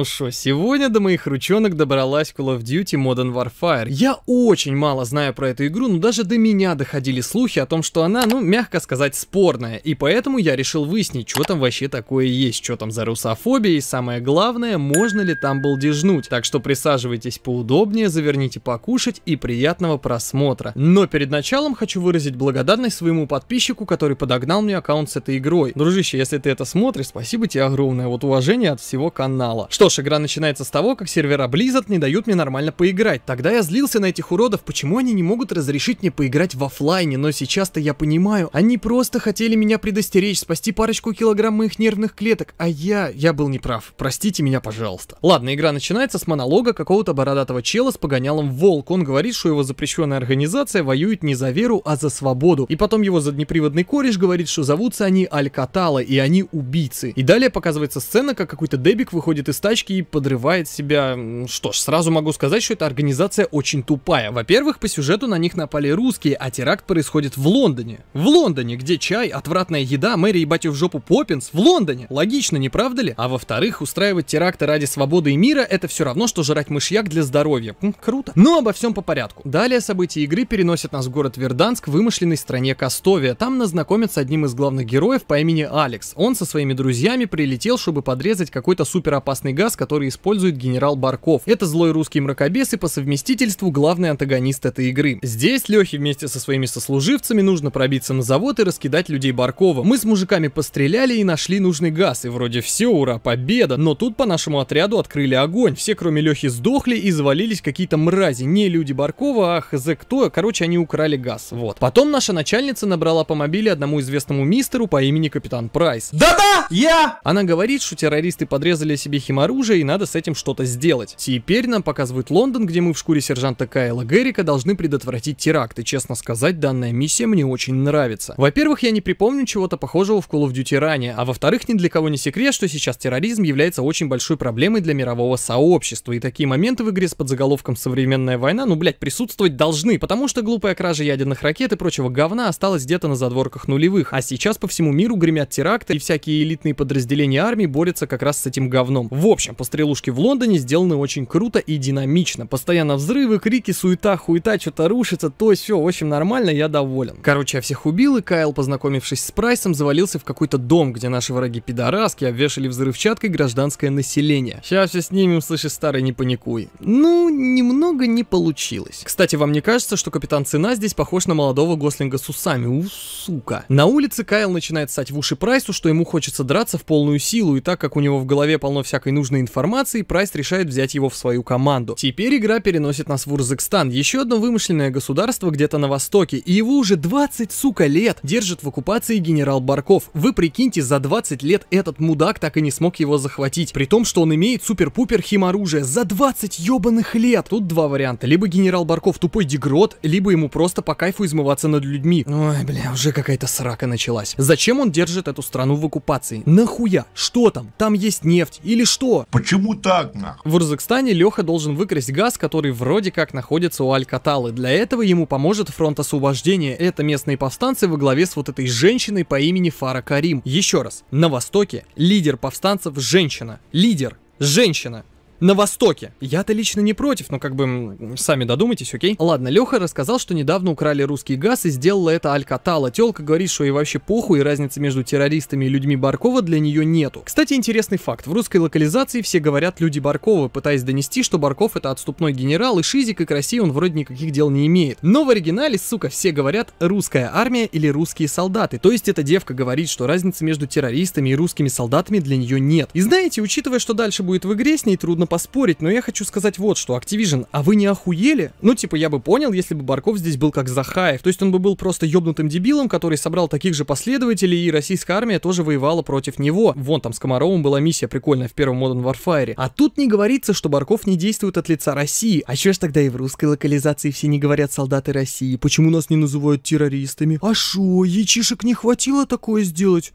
Ну что, сегодня до моих ручонок добралась Call of Duty Modern Warfare. Я очень мало знаю про эту игру, но даже до меня доходили слухи о том, что она, ну, мягко сказать, спорная. И поэтому я решил выяснить, что там вообще такое есть, что там за русофобия, и самое главное, можно ли там балдежнуть. Так что присаживайтесь поудобнее, заверните покушать и приятного просмотра. Но перед началом хочу выразить благодарность своему подписчику, который подогнал мне аккаунт с этой игрой. Дружище, если ты это смотришь, спасибо тебе огромное, вот уважение от всего канала. Что ж, игра начинается с того, как сервера Blizzard не дают мне нормально поиграть. Тогда я злился на этих уродов, почему они не могут разрешить мне поиграть в офлайне, но сейчас-то я понимаю, они просто хотели меня предостеречь, спасти парочку килограмм моих нервных клеток, а я... я был неправ. Простите меня, пожалуйста. Ладно, игра начинается с монолога какого-то бородатого чела с погонялом волк. Он говорит, что его запрещенная организация воюет не за веру, а за свободу. И потом его заднеприводный кореш говорит, что зовутся они Алькатала, и они убийцы. И далее показывается сцена, как какой-то дебик выходит из тачки тачки и подрывает себя. Что ж, сразу могу сказать, что эта организация очень тупая. Во-первых, по сюжету на них напали русские, а теракт происходит в Лондоне. В Лондоне, где чай, отвратная еда, Мэри и батю в жопу Поппинс, в Лондоне. Логично, не правда ли? А во-вторых, устраивать теракты ради свободы и мира это все равно, что жрать мышьяк для здоровья. М, круто. Но обо всем по порядку. Далее события игры переносят нас в город Верданск, в вымышленной стране Костовия. Там нас знакомят с одним из главных героев по имени Алекс. Он со своими друзьями прилетел, чтобы подрезать какой-то суперопасный газ рассказ, который использует генерал Барков. Это злой русский мракобес и по совместительству главный антагонист этой игры. Здесь Лехе вместе со своими сослуживцами нужно пробиться на завод и раскидать людей Баркова. Мы с мужиками постреляли и нашли нужный газ, и вроде все, ура, победа. Но тут по нашему отряду открыли огонь. Все, кроме Лехи, сдохли и завалились какие-то мрази. Не люди Баркова, а хз кто, короче, они украли газ. Вот. Потом наша начальница набрала по мобиле одному известному мистеру по имени Капитан Прайс. Да-да, я! Она говорит, что террористы подрезали себе химоружие, оружие и надо с этим что-то сделать. Теперь нам показывают Лондон, где мы в шкуре сержанта Кайла Гэрика должны предотвратить теракт, и честно сказать, данная миссия мне очень нравится. Во-первых, я не припомню чего-то похожего в Call of Duty ранее, а во-вторых, ни для кого не секрет, что сейчас терроризм является очень большой проблемой для мирового сообщества, и такие моменты в игре с подзаголовком «Современная война», ну, блять, присутствовать должны, потому что глупая кража ядерных ракет и прочего говна осталась где-то на задворках нулевых, а сейчас по всему миру гремят теракты, и всякие элитные подразделения армии борются как раз с этим говном. В общем, зрелищем. Пострелушки в Лондоне сделаны очень круто и динамично. Постоянно взрывы, крики, суета, хуета, что-то рушится, то все, в общем, нормально, я доволен. Короче, я всех убил, и Кайл, познакомившись с Прайсом, завалился в какой-то дом, где наши враги-пидораски обвешали взрывчаткой гражданское население. Сейчас все снимем, слышишь, старый, не паникуй. Ну, немного не получилось. Кстати, вам не кажется, что капитан Цена здесь похож на молодого Гослинга с усами? У, сука. На улице Кайл начинает ссать в уши Прайсу, что ему хочется драться в полную силу, и так как у него в голове полно всякой нужной полной информации, Прайс решает взять его в свою команду. Теперь игра переносит нас в Урзыкстан, еще одно вымышленное государство где-то на востоке, и его уже 20, сука, лет держит в оккупации генерал Барков. Вы прикиньте, за 20 лет этот мудак так и не смог его захватить, при том, что он имеет супер-пупер химоружие. За 20 ёбаных лет! Тут два варианта, либо генерал Барков тупой дегрот, либо ему просто по кайфу измываться над людьми. Ой, бля, уже какая-то срака началась. Зачем он держит эту страну в оккупации? Нахуя? Что там? Там есть нефть? Или что? Почему так, нахуй? В Урзакстане Леха должен выкрасть газ, который вроде как находится у Алькаталы. Для этого ему поможет фронт освобождения. Это местные повстанцы во главе с вот этой женщиной по имени Фара Карим. Еще раз, на Востоке лидер повстанцев – женщина. Лидер – женщина на Востоке. Я-то лично не против, но как бы сами додумайтесь, окей? Ладно, Леха рассказал, что недавно украли русский газ и сделала это Алькатала. Телка говорит, что и вообще похуй, и разницы между террористами и людьми Баркова для нее нету. Кстати, интересный факт. В русской локализации все говорят люди Баркова, пытаясь донести, что Барков это отступной генерал, и Шизик, и к России он вроде никаких дел не имеет. Но в оригинале, сука, все говорят русская армия или русские солдаты. То есть эта девка говорит, что разницы между террористами и русскими солдатами для нее нет. И знаете, учитывая, что дальше будет в игре, с ней трудно поспорить, но я хочу сказать вот что. Activision, а вы не охуели? Ну, типа, я бы понял, если бы Барков здесь был как Захаев. То есть он бы был просто ёбнутым дебилом, который собрал таких же последователей, и российская армия тоже воевала против него. Вон там с Комаровым была миссия прикольная в первом Modern Warfare. А тут не говорится, что Барков не действует от лица России. А чё ж тогда и в русской локализации все не говорят солдаты России? Почему нас не называют террористами? А шо, ячишек не хватило такое сделать?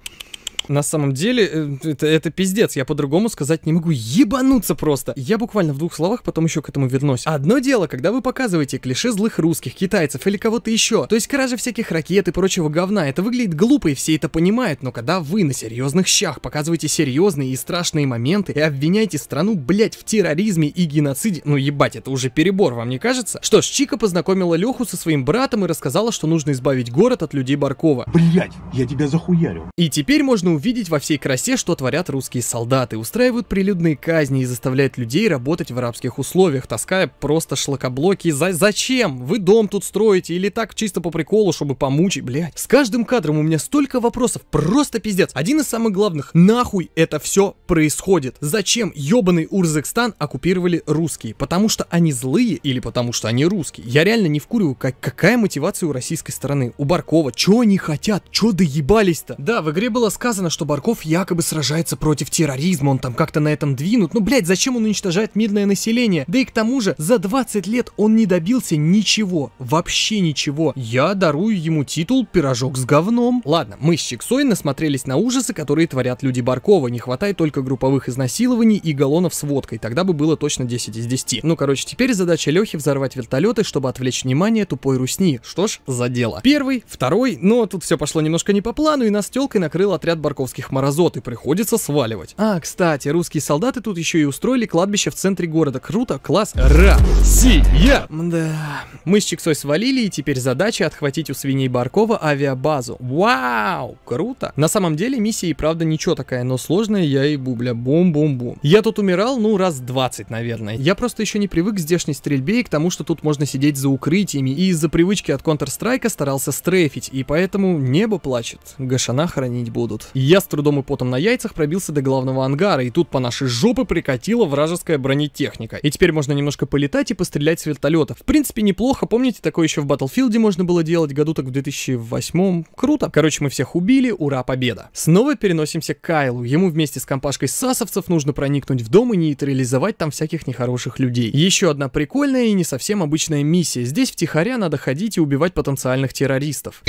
На самом деле, э, это, это пиздец, я по-другому сказать не могу. Ебануться просто! Я буквально в двух словах потом еще к этому вернусь. Одно дело, когда вы показываете клише злых русских, китайцев или кого-то еще, то есть кражи всяких ракет и прочего говна, это выглядит глупо и все это понимают, но когда вы на серьезных щах показываете серьезные и страшные моменты и обвиняете страну, блять, в терроризме и геноциде, ну ебать, это уже перебор, вам не кажется? Что ж, Чика познакомила Леху со своим братом и рассказала, что нужно избавить город от людей Баркова. Блять, я тебя захуярю. И теперь можно увидеть во всей красе, что творят русские солдаты, устраивают прилюдные казни и заставляют людей работать в арабских условиях, таская просто шлакоблоки. За зачем? Вы дом тут строите или так чисто по приколу, чтобы помучить, блядь? С каждым кадром у меня столько вопросов, просто пиздец. Один из самых главных, нахуй это все происходит? Зачем ебаный Урзекстан оккупировали русские? Потому что они злые или потому что они русские? Я реально не вкуриваю, как, какая мотивация у российской стороны, у Баркова, чего они хотят, чего доебались-то? Да, в игре было сказано, сказано, что Барков якобы сражается против терроризма, он там как-то на этом двинут. Ну, блядь, зачем он уничтожает мирное население? Да и к тому же, за 20 лет он не добился ничего, вообще ничего. Я дарую ему титул «Пирожок с говном». Ладно, мы с Чиксой насмотрелись на ужасы, которые творят люди Баркова. Не хватает только групповых изнасилований и галлонов с водкой, тогда бы было точно 10 из 10. Ну, короче, теперь задача Лехи взорвать вертолеты, чтобы отвлечь внимание тупой русни. Что ж, за дело. Первый, второй, но ну, а тут все пошло немножко не по плану, и нас телкой накрыл отряд Баркова харьковских морозот и приходится сваливать. А, кстати, русские солдаты тут еще и устроили кладбище в центре города. Круто, класс. Я. Да. Мы с Чиксой свалили, и теперь задача отхватить у свиней Баркова авиабазу. Вау, круто. На самом деле миссия и правда ничего такая, но сложная я и бубля. Бум-бум-бум. Я тут умирал, ну, раз 20, наверное. Я просто еще не привык к здешней стрельбе и к тому, что тут можно сидеть за укрытиями, и из-за привычки от Counter-Strike старался стрейфить, и поэтому небо плачет, гашана хранить будут. Я с трудом и потом на яйцах пробился до главного ангара, и тут по нашей жопы прикатила вражеская бронетехника. И теперь можно немножко полетать и пострелять с вертолета. В принципе, неплохо, помните, такое еще в Battlefield можно было делать году так в 2008 Круто. Короче, мы всех убили, ура, победа. Снова переносимся к Кайлу. Ему вместе с компашкой сасовцев нужно проникнуть в дом и нейтрализовать там всяких нехороших людей. Еще одна прикольная и не совсем обычная миссия. Здесь втихаря надо ходить и убивать потенциальных террористов.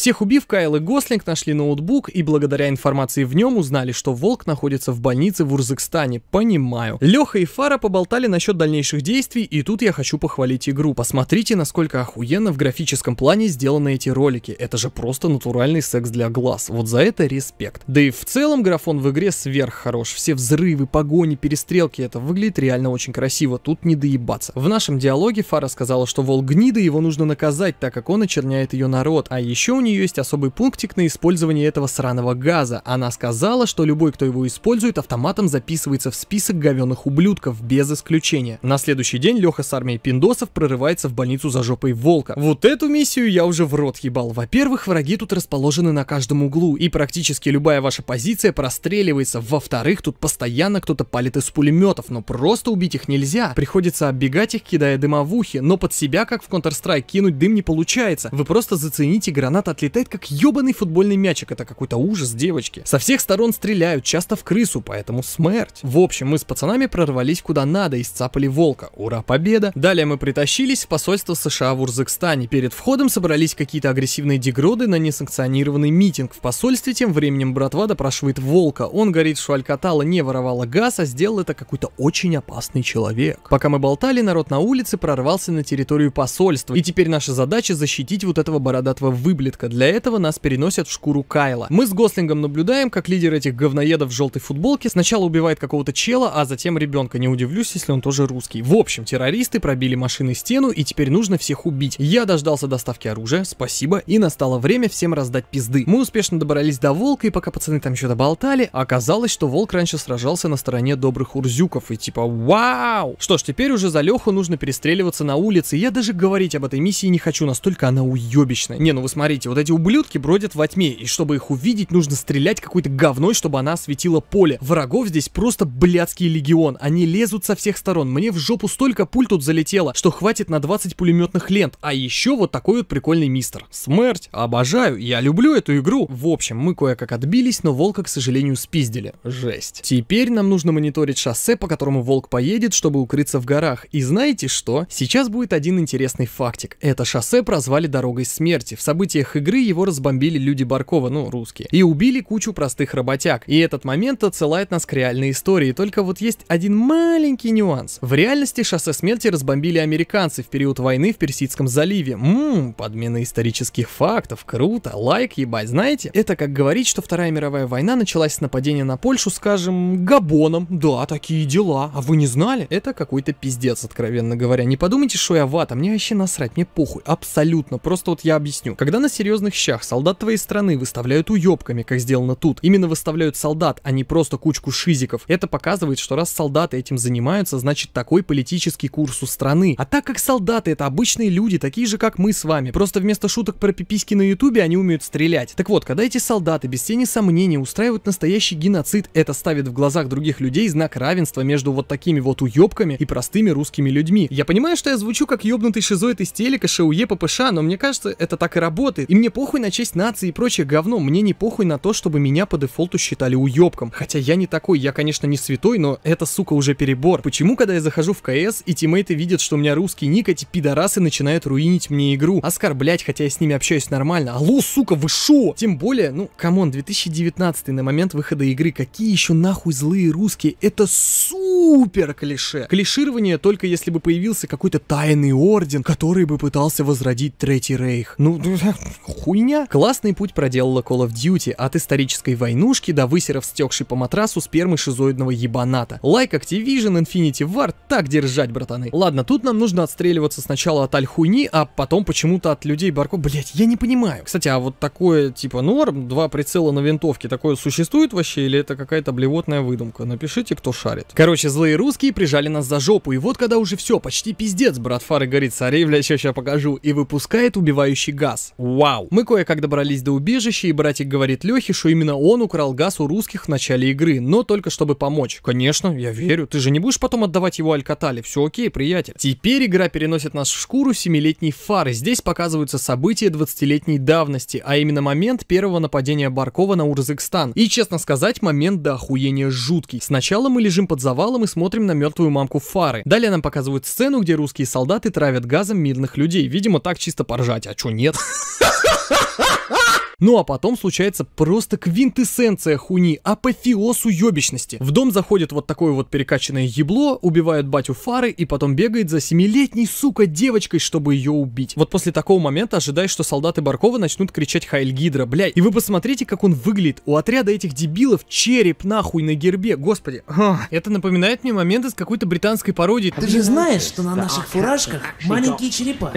Всех убив, Кайл и Гослинг нашли ноутбук и благодаря информации в нем узнали, что Волк находится в больнице в Урзыкстане. Понимаю. Леха и Фара поболтали насчет дальнейших действий, и тут я хочу похвалить игру. Посмотрите, насколько охуенно в графическом плане сделаны эти ролики. Это же просто натуральный секс для глаз. Вот за это респект. Да и в целом графон в игре сверх хорош. Все взрывы, погони, перестрелки. Это выглядит реально очень красиво. Тут не доебаться. В нашем диалоге Фара сказала, что Волк гнида, его нужно наказать, так как он очерняет ее народ. А еще у нее нее есть особый пунктик на использование этого сраного газа. Она сказала, что любой, кто его использует, автоматом записывается в список говеных ублюдков, без исключения. На следующий день Леха с армией пиндосов прорывается в больницу за жопой волка. Вот эту миссию я уже в рот ебал. Во-первых, враги тут расположены на каждом углу, и практически любая ваша позиция простреливается. Во-вторых, тут постоянно кто-то палит из пулеметов, но просто убить их нельзя. Приходится оббегать их, кидая дымовухи, но под себя, как в Counter-Strike, кинуть дым не получается. Вы просто зацените гранат от отлетает как ебаный футбольный мячик. Это какой-то ужас, девочки. Со всех сторон стреляют, часто в крысу, поэтому смерть. В общем, мы с пацанами прорвались куда надо и сцапали волка. Ура, победа. Далее мы притащились в посольство США в Урзыкстане. Перед входом собрались какие-то агрессивные дегроды на несанкционированный митинг. В посольстве тем временем братва допрашивает волка. Он говорит, что Алькатала не воровала газ, а сделал это какой-то очень опасный человек. Пока мы болтали, народ на улице прорвался на территорию посольства. И теперь наша задача защитить вот этого бородатого выблетка. Для этого нас переносят в шкуру Кайла. Мы с Гослингом наблюдаем, как лидер этих говноедов в желтой футболке сначала убивает какого-то чела, а затем ребенка. Не удивлюсь, если он тоже русский. В общем, террористы пробили машины стену и теперь нужно всех убить. Я дождался доставки оружия, спасибо, и настало время всем раздать пизды. Мы успешно добрались до Волка, и пока пацаны там что-то болтали, оказалось, что Волк раньше сражался на стороне добрых урзюков, и типа вау! Что ж, теперь уже за Леху нужно перестреливаться на улице, я даже говорить об этой миссии не хочу, настолько она уебищная. Не, ну вы смотрите, вот эти ублюдки бродят во тьме, и чтобы их увидеть, нужно стрелять какой-то говной, чтобы она осветила поле. Врагов здесь просто блядский легион, они лезут со всех сторон. Мне в жопу столько пуль тут залетело, что хватит на 20 пулеметных лент, а еще вот такой вот прикольный мистер. Смерть, обожаю, я люблю эту игру. В общем, мы кое-как отбились, но волка, к сожалению, спиздили. Жесть. Теперь нам нужно мониторить шоссе, по которому волк поедет, чтобы укрыться в горах. И знаете что? Сейчас будет один интересный фактик. Это шоссе прозвали дорогой смерти. В событиях игры игры его разбомбили люди Баркова, ну, русские, и убили кучу простых работяг. И этот момент отсылает нас к реальной истории, только вот есть один маленький нюанс. В реальности шоссе смерти разбомбили американцы в период войны в Персидском заливе. Ммм, подмена исторических фактов, круто, лайк, ебать, знаете? Это как говорить, что Вторая мировая война началась с нападения на Польшу, скажем, Габоном. Да, такие дела. А вы не знали? Это какой-то пиздец, откровенно говоря. Не подумайте, что я вата, мне вообще насрать, мне похуй. Абсолютно. Просто вот я объясню. Когда на серьезно серьезных щах солдат твоей страны выставляют уебками, как сделано тут. Именно выставляют солдат, а не просто кучку шизиков. Это показывает, что раз солдаты этим занимаются, значит такой политический курс у страны. А так как солдаты это обычные люди, такие же как мы с вами, просто вместо шуток про пиписки на ютубе они умеют стрелять. Так вот, когда эти солдаты без тени сомнения устраивают настоящий геноцид, это ставит в глазах других людей знак равенства между вот такими вот уебками и простыми русскими людьми. Я понимаю, что я звучу как ёбнутый шизоид из телека, шеуе, ППШ, но мне кажется, это так и работает. Именно мне похуй на честь нации и прочее говно, мне не похуй на то, чтобы меня по дефолту считали уёбком. Хотя я не такой, я, конечно, не святой, но это, сука, уже перебор. Почему, когда я захожу в КС, и тиммейты видят, что у меня русский ник, эти пидорасы начинают руинить мне игру, оскорблять, хотя я с ними общаюсь нормально. Алло, сука, вы шо? Тем более, ну, камон, 2019 на момент выхода игры, какие еще нахуй злые русские? Это супер клише. Клиширование только если бы появился какой-то тайный орден, который бы пытался возродить Третий Рейх. Ну, ну хуйня. Классный путь проделала Call of Duty, от исторической войнушки до высеров, стекшей по матрасу спермы шизоидного ебаната. Лайк like Activision, Infinity War, так держать, братаны. Ладно, тут нам нужно отстреливаться сначала от аль хуйни, а потом почему-то от людей Барко. Блять, я не понимаю. Кстати, а вот такое, типа, норм, два прицела на винтовке, такое существует вообще или это какая-то блевотная выдумка? Напишите, кто шарит. Короче, злые русские прижали нас за жопу, и вот когда уже все, почти пиздец, брат Фары горит, сорей, бля, сейчас покажу, и выпускает убивающий газ. Вау украл. Мы кое-как добрались до убежища, и братик говорит Лехе, что именно он украл газ у русских в начале игры, но только чтобы помочь. Конечно, я верю, ты же не будешь потом отдавать его Алькатале, все окей, приятель. Теперь игра переносит нас в шкуру семилетней фары, здесь показываются события 20-летней давности, а именно момент первого нападения Баркова на Урзыкстан. И, честно сказать, момент до охуения жуткий. Сначала мы лежим под завалом и смотрим на мертвую мамку фары. Далее нам показывают сцену, где русские солдаты травят газом мирных людей. Видимо, так чисто поржать, а чё нет? Ну а потом случается просто квинтэссенция хуни, апофеоз уебищности. В дом заходит вот такое вот перекачанное ебло, убивает батю Фары и потом бегает за семилетней, сука, девочкой, чтобы ее убить. Вот после такого момента ожидаешь, что солдаты Баркова начнут кричать Хайль Гидра, бля. И вы посмотрите, как он выглядит. У отряда этих дебилов череп нахуй на гербе, господи. Это напоминает мне момент из какой-то британской пародии. Ты же знаешь, что на наших фуражках маленькие черепа.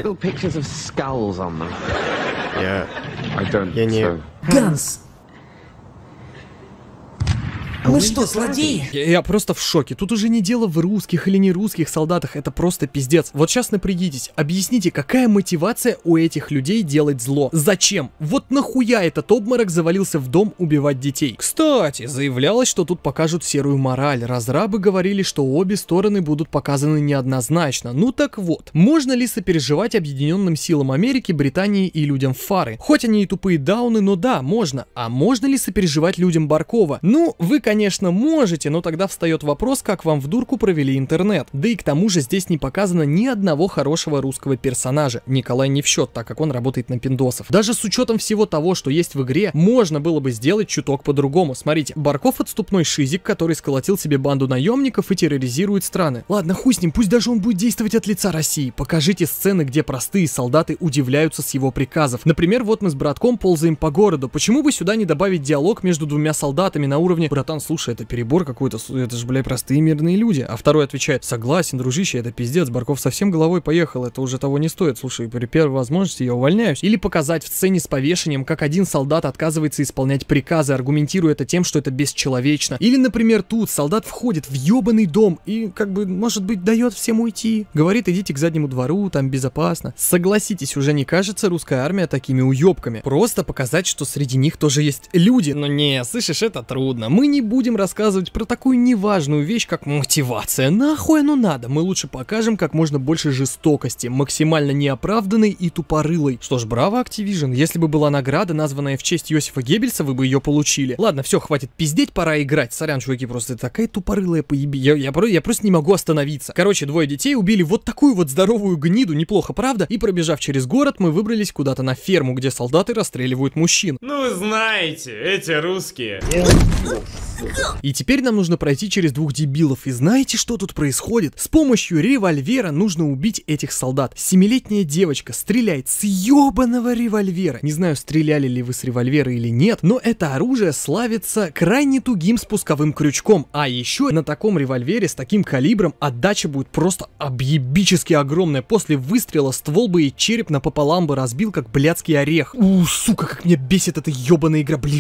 Yeah, I don't. Yeah, yeah. So. Guns А Мы что, злодеи? Я, я просто в шоке. Тут уже не дело в русских или не русских солдатах, это просто пиздец. Вот сейчас напрягитесь, объясните, какая мотивация у этих людей делать зло? Зачем? Вот нахуя этот обморок завалился в дом убивать детей? Кстати, заявлялось, что тут покажут серую мораль. Разрабы говорили, что обе стороны будут показаны неоднозначно. Ну так вот, можно ли сопереживать объединенным силам Америки, Британии и людям Фары? Хоть они и тупые дауны, но да, можно. А можно ли сопереживать людям Баркова? Ну, вы, конечно, конечно, можете, но тогда встает вопрос, как вам в дурку провели интернет. Да и к тому же здесь не показано ни одного хорошего русского персонажа. Николай не в счет, так как он работает на пиндосов. Даже с учетом всего того, что есть в игре, можно было бы сделать чуток по-другому. Смотрите, Барков отступной шизик, который сколотил себе банду наемников и терроризирует страны. Ладно, хуй с ним, пусть даже он будет действовать от лица России. Покажите сцены, где простые солдаты удивляются с его приказов. Например, вот мы с братком ползаем по городу. Почему бы сюда не добавить диалог между двумя солдатами на уровне «Братан, слушай, это перебор какой-то, это же, бля, простые мирные люди. А второй отвечает, согласен, дружище, это пиздец, Барков совсем головой поехал, это уже того не стоит, слушай, при первой возможности я увольняюсь. Или показать в сцене с повешением, как один солдат отказывается исполнять приказы, аргументируя это тем, что это бесчеловечно. Или, например, тут солдат входит в ёбаный дом и, как бы, может быть, дает всем уйти. Говорит, идите к заднему двору, там безопасно. Согласитесь, уже не кажется русская армия такими уёбками. Просто показать, что среди них тоже есть люди. Но не, слышишь, это трудно. Мы не будем будем рассказывать про такую неважную вещь, как мотивация. Нахуй оно надо? Мы лучше покажем как можно больше жестокости, максимально неоправданной и тупорылой. Что ж, браво, Activision. Если бы была награда, названная в честь Йосифа Геббельса, вы бы ее получили. Ладно, все, хватит пиздеть, пора играть. Сорян, чуваки, просто такая тупорылая поеби. Я, я, я просто не могу остановиться. Короче, двое детей убили вот такую вот здоровую гниду, неплохо, правда? И пробежав через город, мы выбрались куда-то на ферму, где солдаты расстреливают мужчин. Ну, знаете, эти русские. И теперь нам нужно пройти через двух дебилов. И знаете, что тут происходит? С помощью револьвера нужно убить этих солдат. Семилетняя девочка стреляет с ёбаного револьвера. Не знаю, стреляли ли вы с револьвера или нет, но это оружие славится крайне тугим спусковым крючком. А еще на таком револьвере с таким калибром отдача будет просто объебически огромная. После выстрела ствол бы и череп напополам бы разбил, как блядский орех. У, сука, как меня бесит эта ёбаная игра, бля.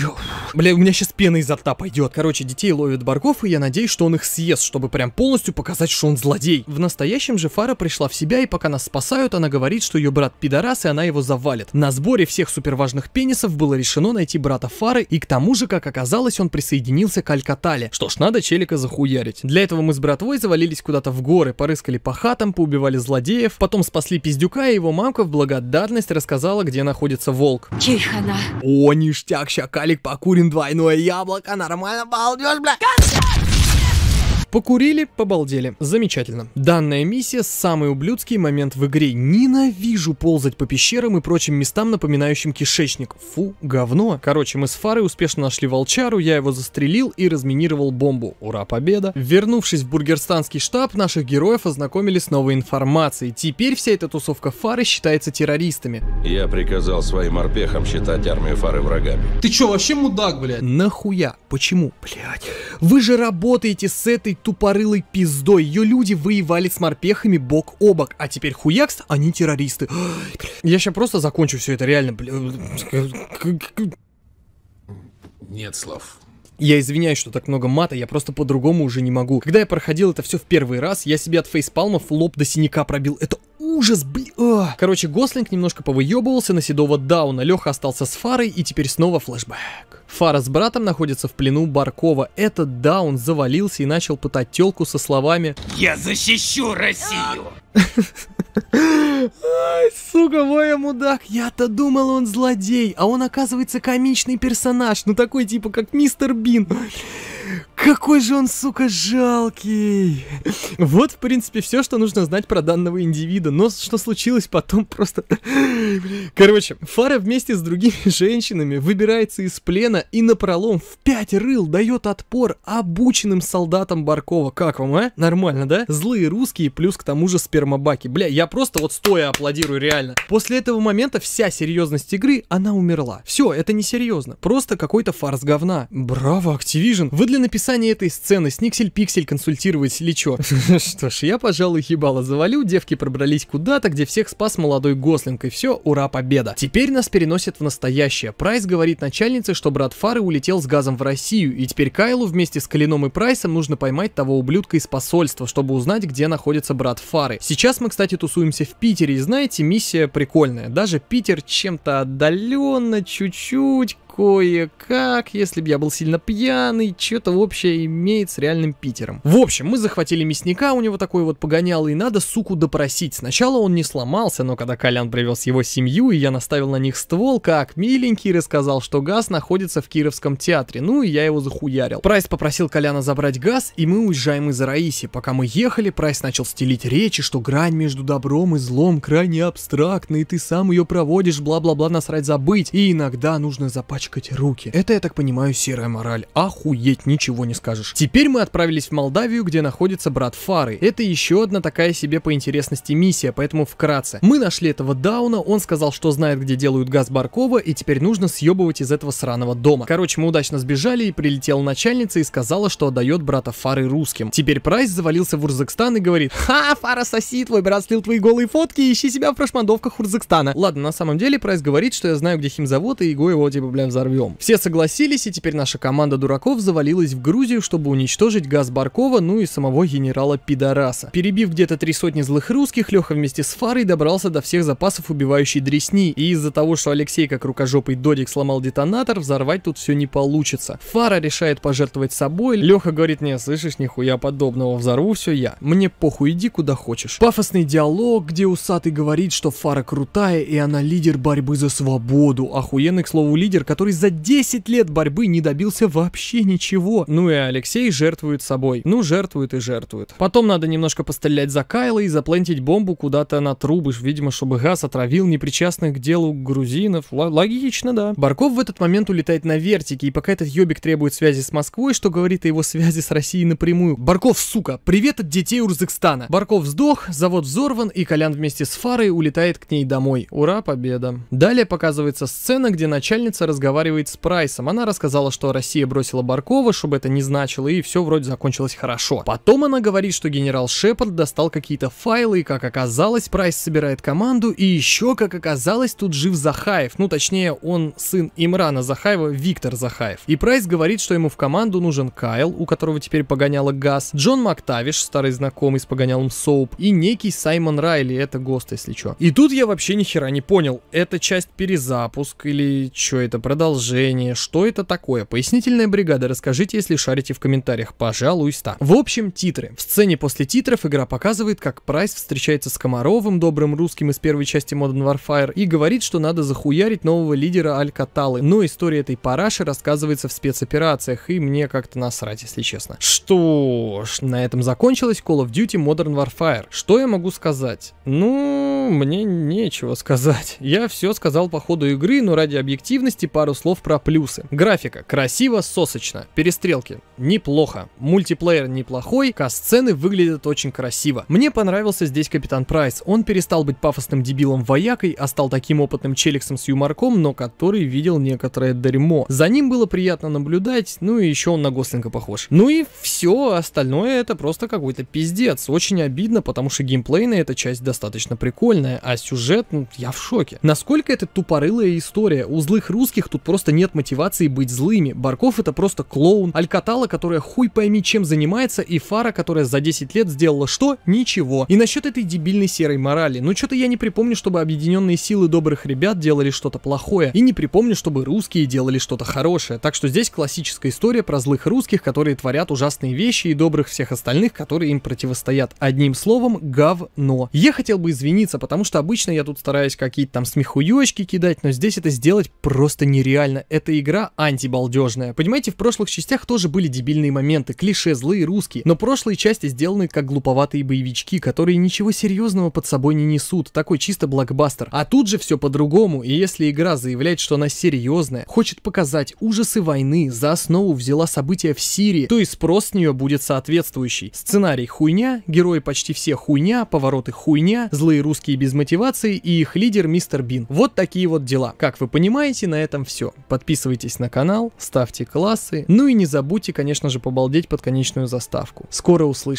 Бля, у меня сейчас пена изо рта пойдет. Короче, Короче, детей ловит Барков, и я надеюсь, что он их съест, чтобы прям полностью показать, что он злодей. В настоящем же Фара пришла в себя, и пока нас спасают, она говорит, что ее брат пидорас, и она его завалит. На сборе всех суперважных пенисов было решено найти брата Фары, и к тому же, как оказалось, он присоединился к Алькатале. Что ж, надо челика захуярить. Для этого мы с братвой завалились куда-то в горы, порыскали по хатам, поубивали злодеев, потом спасли пиздюка, и его мамка в благодарность рассказала, где находится волк. Чейхана. О, ништяк, калик покурим двойное яблоко, нормально, Обалдешь, бля! Покурили, побалдели. Замечательно. Данная миссия – самый ублюдский момент в игре. Ненавижу ползать по пещерам и прочим местам, напоминающим кишечник. Фу, говно. Короче, мы с Фарой успешно нашли волчару, я его застрелил и разминировал бомбу. Ура, победа. Вернувшись в бургерстанский штаб, наших героев ознакомили с новой информацией. Теперь вся эта тусовка Фары считается террористами. Я приказал своим арпехам считать армию Фары врагами. Ты чё, вообще мудак, бля? Нахуя? Почему? Блять, вы же работаете с этой тупорылой пиздой. Ее люди воевали с морпехами бок о бок, а теперь хуякс, они террористы. Я сейчас просто закончу все это, реально. Нет слов. Я извиняюсь, что так много мата, я просто по-другому уже не могу. Когда я проходил это все в первый раз, я себе от фейспалмов лоб до синяка пробил. Это ужас, бля. Короче, Гослинг немножко повыебывался на седого Дауна, Леха остался с фарой и теперь снова флешбэк. Фара с братом находится в плену Баркова. Этот да, он завалился и начал пытать телку со словами «Я защищу Россию!» Ай, сука, Воя мудак, я-то думал он злодей, а он оказывается комичный персонаж, ну такой типа как Мистер Бин. Какой же он, сука, жалкий! Вот, в принципе, все, что нужно знать про данного индивида, но что случилось потом, просто... Короче, Фара вместе с другими женщинами выбирается из плена и напролом в пять рыл дает отпор обученным солдатам Баркова. Как вам, а? Нормально, да? Злые русские, плюс к тому же спермобаки. Бля, я просто вот стоя аплодирую, реально. После этого момента вся серьезность игры, она умерла. Все, это не серьезно. Просто какой-то фарс говна. Браво, Activision! Вы для написания описании этой сцены с Никсель-Пиксель консультировать или чё? Что ж, я, пожалуй, ебало завалю, девки пробрались куда-то, где всех спас молодой Гослинг, и все, ура, победа. Теперь нас переносят в настоящее. Прайс говорит начальнице, что брат Фары улетел с газом в Россию, и теперь Кайлу вместе с Калином и Прайсом нужно поймать того ублюдка из посольства, чтобы узнать, где находится брат Фары. Сейчас мы, кстати, тусуемся в Питере, и знаете, миссия прикольная. Даже Питер чем-то отдаленно, чуть-чуть, кое-как, если бы я был сильно пьяный, что-то общее имеет с реальным Питером. В общем, мы захватили мясника, у него такой вот погонял, и надо суку допросить. Сначала он не сломался, но когда Колян привез его семью, и я наставил на них ствол, как миленький рассказал, что газ находится в Кировском театре, ну и я его захуярил. Прайс попросил Коляна забрать газ, и мы уезжаем из Раиси. Пока мы ехали, Прайс начал стелить речи, что грань между добром и злом крайне абстрактна, и ты сам ее проводишь, бла-бла-бла, насрать забыть, и иногда нужно запачкать пачкать руки. Это, я так понимаю, серая мораль. Охуеть, ничего не скажешь. Теперь мы отправились в Молдавию, где находится брат Фары. Это еще одна такая себе по интересности миссия, поэтому вкратце. Мы нашли этого Дауна, он сказал, что знает, где делают газ Баркова, и теперь нужно съебывать из этого сраного дома. Короче, мы удачно сбежали, и прилетела начальница и сказала, что отдает брата Фары русским. Теперь Прайс завалился в Урзакстан и говорит, «Ха, Фара соси, твой брат слил твои голые фотки, ищи себя в прошмандовках Урзакстана». Ладно, на самом деле Прайс говорит, что я знаю, где химзавод, и Иго его, типа, бля, взорвем. Все согласились, и теперь наша команда дураков завалилась в Грузию, чтобы уничтожить газ Баркова, ну и самого генерала Пидораса. Перебив где-то три сотни злых русских, Леха вместе с Фарой добрался до всех запасов убивающей дресни, и из-за того, что Алексей как рукожопый додик сломал детонатор, взорвать тут все не получится. Фара решает пожертвовать собой, Леха говорит, не, слышишь, нихуя подобного, взорву все я. Мне похуй, иди куда хочешь. Пафосный диалог, где усатый говорит, что Фара крутая и она лидер борьбы за свободу. Охуенный, к слову, лидер, который который за 10 лет борьбы не добился вообще ничего. Ну и Алексей жертвует собой. Ну, жертвует и жертвует. Потом надо немножко пострелять за Кайла и заплентить бомбу куда-то на трубы, видимо, чтобы газ отравил непричастных к делу грузинов. Л логично, да. Барков в этот момент улетает на вертике, и пока этот ёбик требует связи с Москвой, что говорит о его связи с Россией напрямую. Барков, сука, привет от детей Урзыкстана. Барков сдох, завод взорван, и Колян вместе с Фарой улетает к ней домой. Ура, победа. Далее показывается сцена, где начальница разговаривает разговаривает с Прайсом. Она рассказала, что Россия бросила Баркова, чтобы это не значило, и все вроде закончилось хорошо. Потом она говорит, что генерал Шепард достал какие-то файлы, и как оказалось, Прайс собирает команду, и еще, как оказалось, тут жив Захаев. Ну, точнее, он сын Имрана Захаева, Виктор Захаев. И Прайс говорит, что ему в команду нужен Кайл, у которого теперь погоняло газ, Джон Мактавиш, старый знакомый с погонялом Соуп, и некий Саймон Райли, это ГОСТ, если что. И тут я вообще ни хера не понял, это часть перезапуск или что это, продолжение? продолжение, что это такое? Пояснительная бригада, расскажите, если шарите в комментариях, пожалуйста. В общем, титры. В сцене после титров игра показывает, как Прайс встречается с Комаровым, добрым русским из первой части Modern Warfare, и говорит, что надо захуярить нового лидера Алькаталы, но история этой параши рассказывается в спецоперациях, и мне как-то насрать, если честно. Что ж, на этом закончилась Call of Duty Modern Warfare. Что я могу сказать? Ну, мне нечего сказать. Я все сказал по ходу игры, но ради объективности пару пару слов про плюсы. Графика. Красиво, сосочно. Перестрелки. Неплохо. Мультиплеер неплохой, касцены выглядят очень красиво. Мне понравился здесь Капитан Прайс. Он перестал быть пафосным дебилом-воякой, а стал таким опытным челиксом с юморком, но который видел некоторое дерьмо. За ним было приятно наблюдать, ну и еще он на Гослинга похож. Ну и все остальное это просто какой-то пиздец. Очень обидно, потому что геймплейная эта часть достаточно прикольная, а сюжет, ну, я в шоке. Насколько это тупорылая история? У злых русских тут просто нет мотивации быть злыми. Барков это просто клоун, Алькатала, которая хуй пойми чем занимается, и Фара, которая за 10 лет сделала что? Ничего. И насчет этой дебильной серой морали. Ну что-то я не припомню, чтобы объединенные силы добрых ребят делали что-то плохое, и не припомню, чтобы русские делали что-то хорошее. Так что здесь классическая история про злых русских, которые творят ужасные вещи, и добрых всех остальных, которые им противостоят. Одним словом, говно. Я хотел бы извиниться, потому что обычно я тут стараюсь какие-то там смехуёчки кидать, но здесь это сделать просто не реально, эта игра антибалдежная. Понимаете, в прошлых частях тоже были дебильные моменты, клише, злые русские, но прошлые части сделаны как глуповатые боевички, которые ничего серьезного под собой не несут, такой чисто блокбастер. А тут же все по-другому, и если игра заявляет, что она серьезная, хочет показать ужасы войны, за основу взяла события в Сирии, то и спрос с нее будет соответствующий. Сценарий хуйня, герои почти все хуйня, повороты хуйня, злые русские без мотивации и их лидер мистер Бин. Вот такие вот дела. Как вы понимаете, на этом все все. Подписывайтесь на канал, ставьте классы, ну и не забудьте, конечно же, побалдеть под конечную заставку. Скоро услышим.